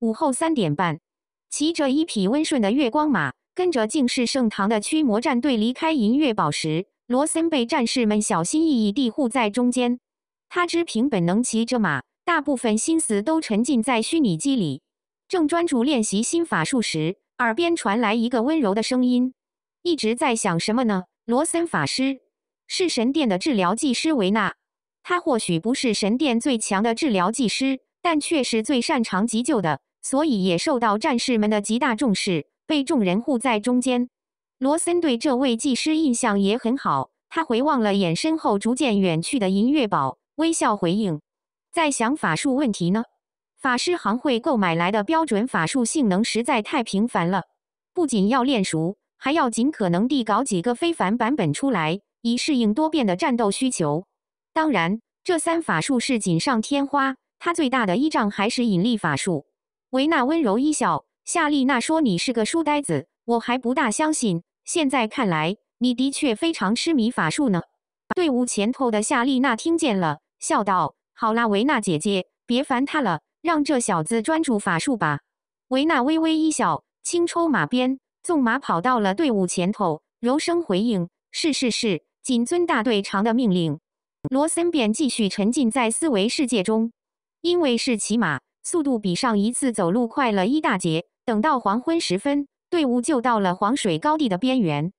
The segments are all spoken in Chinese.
午后三点半，骑着一匹温顺的月光马，跟着敬世圣堂的驱魔战队离开银月堡时，罗森被战士们小心翼翼地护在中间。他只凭本能骑着马，大部分心思都沉浸在虚拟机里。正专注练习新法术时，耳边传来一个温柔的声音：“一直在想什么呢，罗森法师？”是神殿的治疗技师维纳。他或许不是神殿最强的治疗技师，但却是最擅长急救的。所以也受到战士们的极大重视，被众人护在中间。罗森对这位技师印象也很好，他回望了眼身后逐渐远去的银月宝，微笑回应：“在想法术问题呢？法师行会购买来的标准法术性能实在太频繁了，不仅要练熟，还要尽可能地搞几个非凡版本出来，以适应多变的战斗需求。当然，这三法术是锦上添花，他最大的依仗还是引力法术。”维纳温柔一笑，夏丽娜说：“你是个书呆子，我还不大相信。现在看来，你的确非常痴迷法术呢。”队伍前头的夏丽娜听见了，笑道：“好啦，维纳姐姐，别烦他了，让这小子专注法术吧。”维纳微微一笑，轻抽马鞭，纵马跑到了队伍前头，柔声回应：“是是是，谨遵大队长的命令。”罗森便继续沉浸在思维世界中，因为是骑马。速度比上一次走路快了一大截。等到黄昏时分，队伍就到了黄水高地的边缘。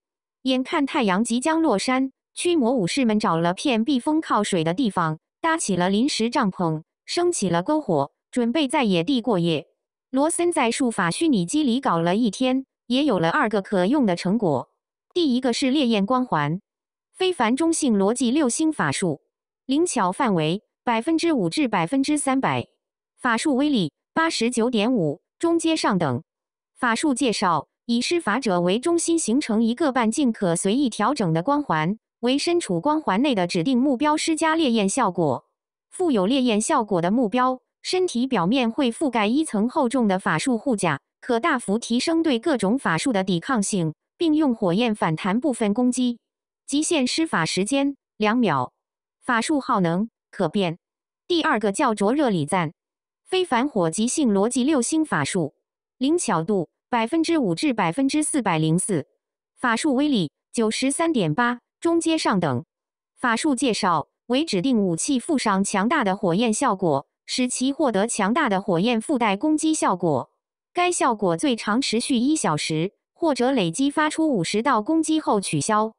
眼看太阳即将落山，驱魔武士们找了片避风靠水的地方，搭起了临时帐篷，升起了篝火，准备在野地过夜。罗森在术法虚拟机里搞了一天，也有了二个可用的成果。第一个是烈焰光环，非凡中性逻辑六星法术，灵巧范围百分之五至百分之三百。法术威力八十九点五，中阶上等。法术介绍：以施法者为中心形成一个半径可随意调整的光环，为身处光环内的指定目标施加烈焰效果。附有烈焰效果的目标身体表面会覆盖一层厚重的法术护甲，可大幅提升对各种法术的抵抗性，并用火焰反弹部分攻击。极限施法时间两秒。法术耗能可变。第二个叫灼热礼赞。非凡火极性逻辑六星法术，灵巧度百分之五至百分之四百零四，法术威力九十三点八，中阶上等。法术介绍：为指定武器附上强大的火焰效果，使其获得强大的火焰附带攻击效果。该效果最长持续一小时，或者累积发出五十道攻击后取消。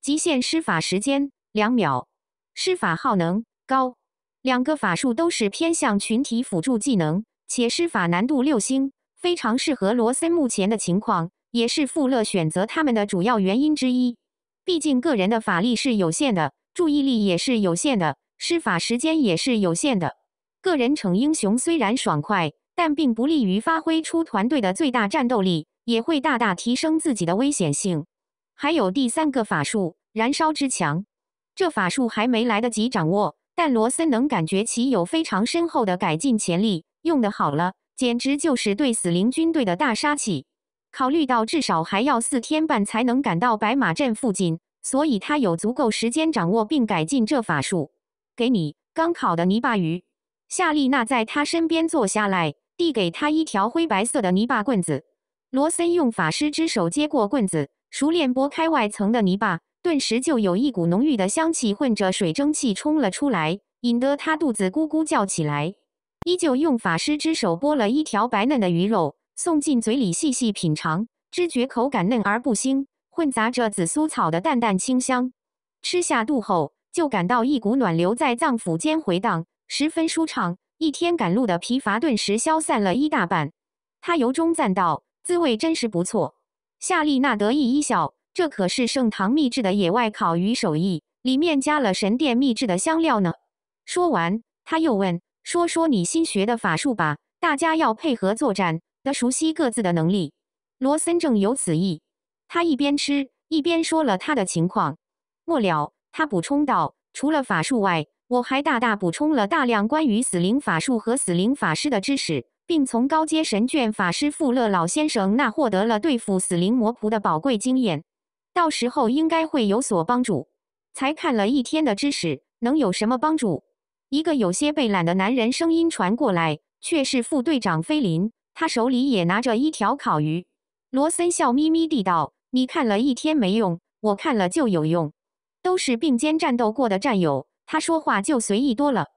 极限施法时间两秒，施法耗能高。两个法术都是偏向群体辅助技能，且施法难度六星，非常适合罗森目前的情况，也是富勒选择他们的主要原因之一。毕竟个人的法力是有限的，注意力也是有限的，施法时间也是有限的。个人逞英雄虽然爽快，但并不利于发挥出团队的最大战斗力，也会大大提升自己的危险性。还有第三个法术——燃烧之墙，这法术还没来得及掌握。但罗森能感觉其有非常深厚的改进潜力，用得好了，简直就是对死灵军队的大杀器。考虑到至少还要四天半才能赶到白马镇附近，所以他有足够时间掌握并改进这法术。给你刚烤的泥巴鱼。夏丽娜在他身边坐下来，递给他一条灰白色的泥巴棍子。罗森用法师之手接过棍子，熟练拨开外层的泥巴。顿时就有一股浓郁的香气混着水蒸气冲了出来，引得他肚子咕咕叫起来。依旧用法师之手剥了一条白嫩的鱼肉，送进嘴里细细品尝，知觉口感嫩而不腥，混杂着紫苏草的淡淡清香。吃下肚后，就感到一股暖流在脏腑间回荡，十分舒畅。一天赶路的疲乏顿时消散了一大半。他由衷赞道：“滋味真是不错。”夏丽娜得意一笑。这可是圣堂秘制的野外烤鱼手艺，里面加了神殿秘制的香料呢。说完，他又问：“说说你新学的法术吧。”大家要配合作战，得熟悉各自的能力。罗森正有此意，他一边吃一边说了他的情况。末了，他补充道：“除了法术外，我还大大补充了大量关于死灵法术和死灵法师的知识，并从高阶神眷法师富勒老先生那获得了对付死灵魔仆的宝贵经验。”到时候应该会有所帮助。才看了一天的知识，能有什么帮助？一个有些被懒的男人声音传过来，却是副队长菲林。他手里也拿着一条烤鱼。罗森笑眯眯地道：“你看了一天没用，我看了就有用。都是并肩战斗过的战友，他说话就随意多了。”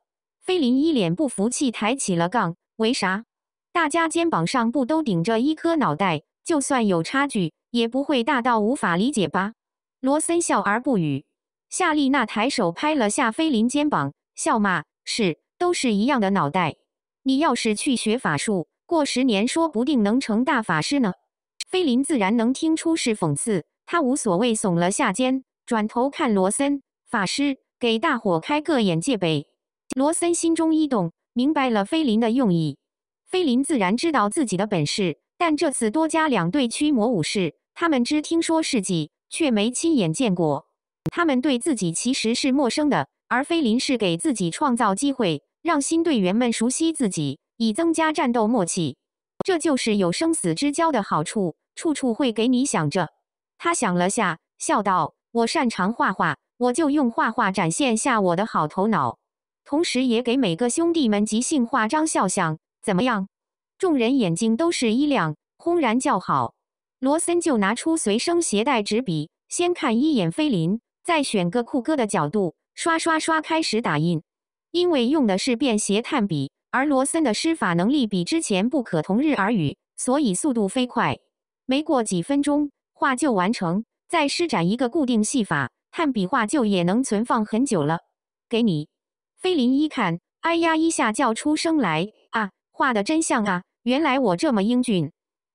菲林一脸不服气，抬起了杠：“为啥？大家肩膀上不都顶着一颗脑袋？”就算有差距，也不会大到无法理解吧？罗森笑而不语。夏丽娜抬手拍了下菲林肩膀，笑骂：“是，都是一样的脑袋。你要是去学法术，过十年说不定能成大法师呢。”菲林自然能听出是讽刺，他无所谓，耸了下肩，转头看罗森：“法师，给大伙开个眼界呗。”罗森心中一动，明白了菲林的用意。菲林自然知道自己的本事。但这次多加两队驱魔武士，他们只听说事迹，却没亲眼见过。他们对自己其实是陌生的，而菲林是给自己创造机会，让新队员们熟悉自己，以增加战斗默契。这就是有生死之交的好处，处处会给你想着。他想了下，笑道：“我擅长画画，我就用画画展现下我的好头脑，同时也给每个兄弟们即兴画张肖像，怎么样？”众人眼睛都是一亮，轰然叫好。罗森就拿出随身携带纸笔，先看一眼菲林，再选个酷哥的角度，刷刷刷开始打印。因为用的是便携炭笔，而罗森的施法能力比之前不可同日而语，所以速度飞快。没过几分钟，画就完成。再施展一个固定戏法，炭笔画就也能存放很久了。给你，菲林一看，哎呀一下叫出声来啊！画的真像啊！原来我这么英俊，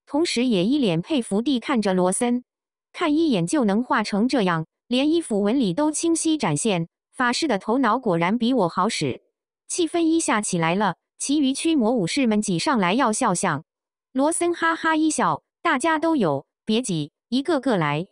同时也一脸佩服地看着罗森。看一眼就能画成这样，连衣服纹理都清晰展现。法师的头脑果然比我好使。气氛一下起来了，其余驱魔武士们挤上来要肖像。罗森哈哈一笑：“大家都有，别挤，一个个来。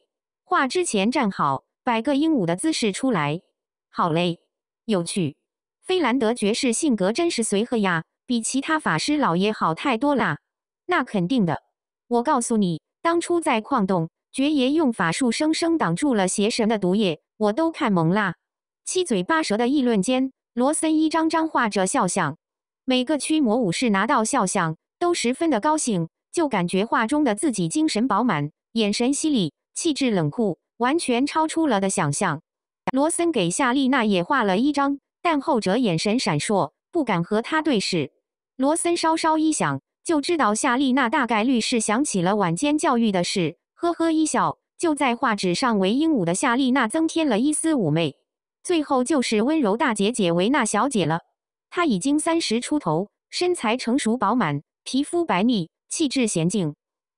画之前站好，摆个鹦鹉的姿势出来。好嘞，有趣。菲兰德爵士性格真是随和呀。”比其他法师老爷好太多啦。那肯定的。我告诉你，当初在矿洞，爵爷用法术生生挡住了邪神的毒液，我都看懵啦。七嘴八舌的议论间，罗森一张张画着肖像，每个驱魔武士拿到肖像都十分的高兴，就感觉画中的自己精神饱满，眼神犀利，气质冷酷，完全超出了的想象。罗森给夏丽娜也画了一张，但后者眼神闪烁。不敢和他对视。罗森稍稍一想，就知道夏丽娜大概率是想起了晚间教育的事。呵呵一笑，就在画纸上为鹦鹉的夏丽娜增添了一丝妩媚。最后就是温柔大姐姐维娜小姐了。她已经三十出头，身材成熟饱满，皮肤白腻，气质娴静。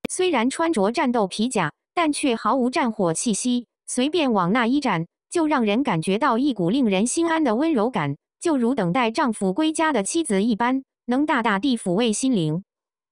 虽然穿着战斗皮甲，但却毫无战火气息。随便往那一站，就让人感觉到一股令人心安的温柔感。就如等待丈夫归家的妻子一般，能大大地抚慰心灵。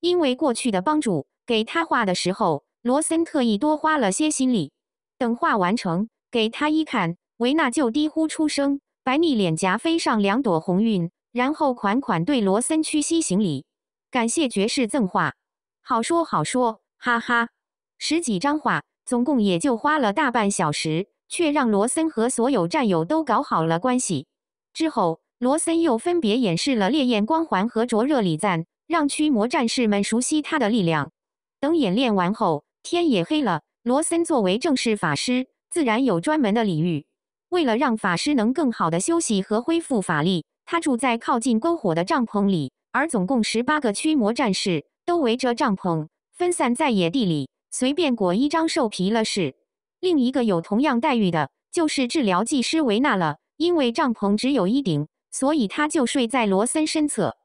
因为过去的帮助，给他画的时候，罗森特意多花了些心力。等画完成，给他一看，维纳就低呼出声，白腻脸颊飞上两朵红晕，然后款款对罗森屈膝行礼，感谢爵士赠画。好说好说，哈哈，十几张画，总共也就花了大半小时，却让罗森和所有战友都搞好了关系。之后。罗森又分别演示了烈焰光环和灼热礼赞，让驱魔战士们熟悉他的力量。等演练完后，天也黑了。罗森作为正式法师，自然有专门的礼遇。为了让法师能更好的休息和恢复法力，他住在靠近篝火的帐篷里，而总共十八个驱魔战士都围着帐篷，分散在野地里，随便裹一张兽皮了事。另一个有同样待遇的就是治疗技师维纳了，因为帐篷只有一顶。所以他就睡在罗森身侧，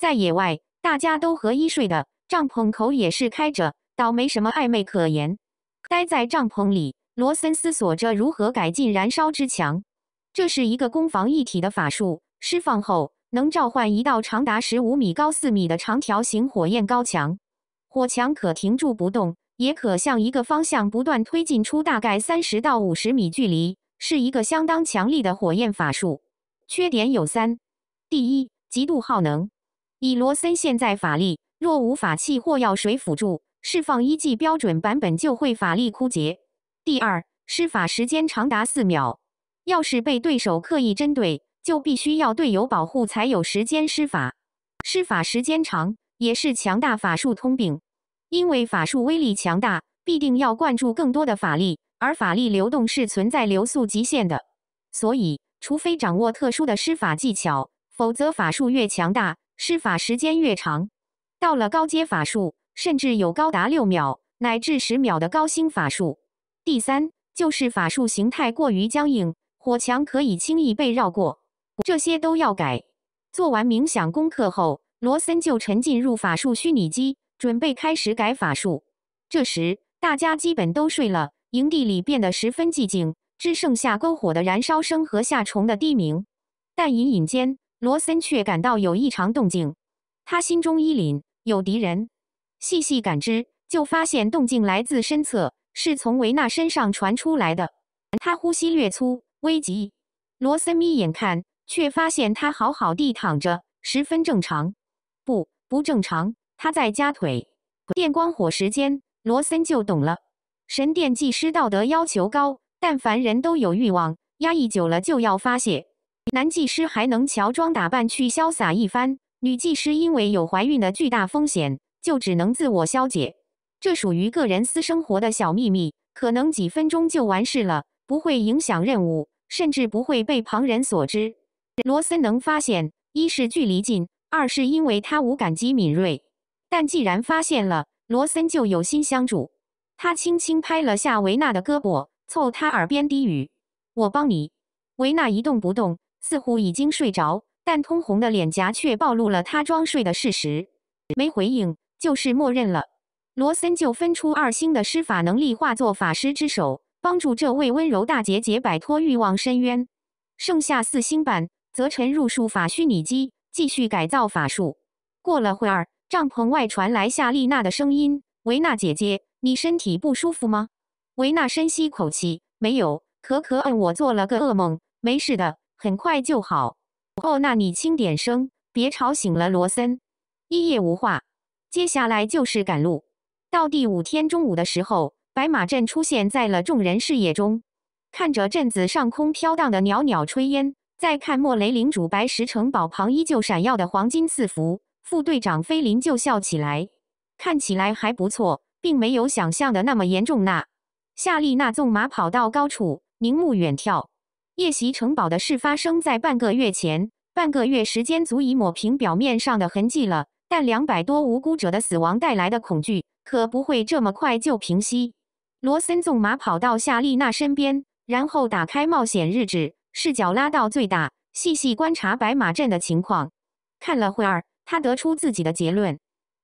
在野外大家都合一睡的，帐篷口也是开着，倒没什么暧昧可言。待在帐篷里，罗森思索着如何改进燃烧之墙。这是一个攻防一体的法术，释放后能召唤一道长达十五米、高四米的长条形火焰高墙，火墙可停住不动，也可向一个方向不断推进出大概三十到五十米距离，是一个相当强力的火焰法术。缺点有三：第一，极度耗能，以罗森现在法力，若无法器或药水辅助，释放一剂标准版本就会法力枯竭；第二，施法时间长达四秒，要是被对手刻意针对，就必须要队友保护才有时间施法；施法时间长也是强大法术通病，因为法术威力强大，必定要灌注更多的法力，而法力流动是存在流速极限的，所以。除非掌握特殊的施法技巧，否则法术越强大，施法时间越长。到了高阶法术，甚至有高达六秒乃至十秒的高星法术。第三，就是法术形态过于僵硬，火墙可以轻易被绕过，这些都要改。做完冥想功课后，罗森就沉浸入法术虚拟机，准备开始改法术。这时，大家基本都睡了，营地里变得十分寂静。只剩下篝火的燃烧声和夏虫的低鸣，但隐隐间，罗森却感到有异常动静。他心中一凛，有敌人。细细感知，就发现动静来自身侧，是从维纳身上传出来的。他呼吸略粗，危急。罗森眯眼看，却发现他好好地躺着，十分正常。不，不正常，他在夹腿。电光火石间，罗森就懂了：神殿技师道德要求高。但凡人都有欲望，压抑久了就要发泄。男技师还能乔装打扮去潇洒一番，女技师因为有怀孕的巨大风险，就只能自我消解。这属于个人私生活的小秘密，可能几分钟就完事了，不会影响任务，甚至不会被旁人所知。罗森能发现，一是距离近，二是因为他无感极敏锐。但既然发现了，罗森就有心相助。他轻轻拍了下维娜的胳膊。凑他耳边低语：“我帮你。”维娜一动不动，似乎已经睡着，但通红的脸颊却暴露了她装睡的事实。没回应，就是默认了。罗森就分出二星的施法能力，化作法师之手，帮助这位温柔大姐姐摆脱欲望深渊。剩下四星半则沉入术法虚拟机，继续改造法术。过了会儿，帐篷外传来夏丽娜的声音：“维娜姐姐，你身体不舒服吗？”维娜深吸口气，没有，可可，我做了个噩梦，没事的，很快就好。哦，那你轻点声，别吵醒了罗森。一夜无话，接下来就是赶路。到第五天中午的时候，白马镇出现在了众人视野中。看着镇子上空飘荡的袅袅炊烟，再看莫雷领主白石城堡旁依旧闪耀的黄金四符，副队长菲林就笑起来，看起来还不错，并没有想象的那么严重那。夏丽娜纵马跑到高处，凝目远眺。夜袭城堡的事发生在半个月前，半个月时间足以抹平表面上的痕迹了。但两百多无辜者的死亡带来的恐惧可不会这么快就平息。罗森纵马跑到夏丽娜身边，然后打开冒险日志，视角拉到最大，细细观察白马镇的情况。看了会儿，他得出自己的结论：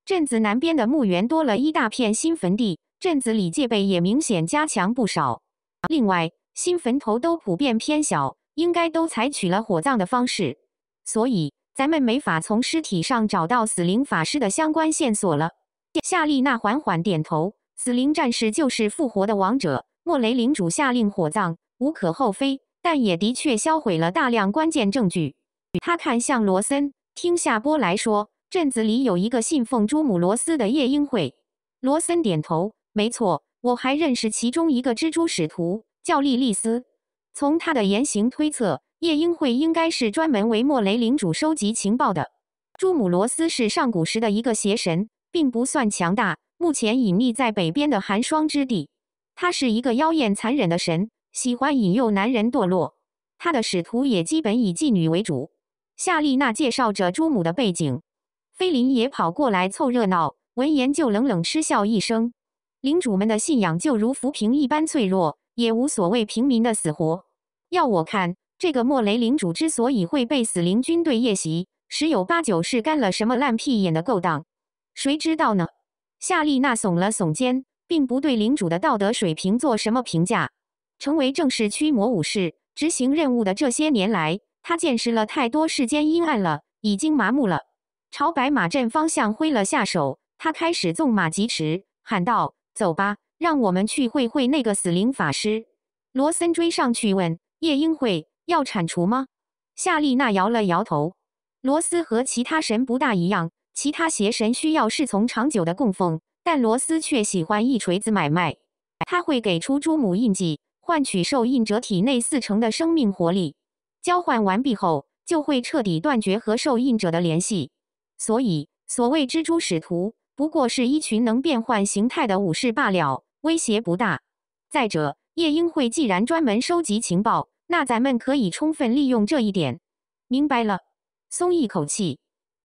镇子南边的墓园多了一大片新坟地。镇子里戒备也明显加强不少。另外，新坟头都普遍偏小，应该都采取了火葬的方式，所以咱们没法从尸体上找到死灵法师的相关线索了。夏丽娜缓缓点头：“死灵战士就是复活的王者。”莫雷领主下令火葬，无可厚非，但也的确销毁了大量关键证据。他看向罗森，听夏波莱说，镇子里有一个信奉朱姆罗斯的夜鹰会。罗森点头。没错，我还认识其中一个蜘蛛使徒，叫莉莉丝。从他的言行推测，夜莺会应该是专门为莫雷领主收集情报的。朱姆罗斯是上古时的一个邪神，并不算强大，目前隐匿在北边的寒霜之地。他是一个妖艳残忍的神，喜欢引诱男人堕落。他的使徒也基本以妓女为主。夏丽娜介绍着朱姆的背景，菲林也跑过来凑热闹，闻言就冷冷嗤笑一声。领主们的信仰就如浮萍一般脆弱，也无所谓平民的死活。要我看，这个莫雷领主之所以会被死灵军队夜袭，十有八九是干了什么烂屁眼的勾当。谁知道呢？夏丽娜耸了耸肩，并不对领主的道德水平做什么评价。成为正式驱魔武士、执行任务的这些年来，他见识了太多世间阴暗了，已经麻木了。朝白马镇方向挥了下手，他开始纵马疾驰，喊道。走吧，让我们去会会那个死灵法师。罗森追上去问夜莺会要铲除吗？夏丽娜摇了摇头。罗斯和其他神不大一样，其他邪神需要侍从长久的供奉，但罗斯却喜欢一锤子买卖。他会给出朱母印记，换取受印者体内四成的生命活力。交换完毕后，就会彻底断绝和受印者的联系。所以，所谓蜘蛛使徒。不过是一群能变换形态的武士罢了，威胁不大。再者，夜鹰会既然专门收集情报，那咱们可以充分利用这一点。明白了，松一口气。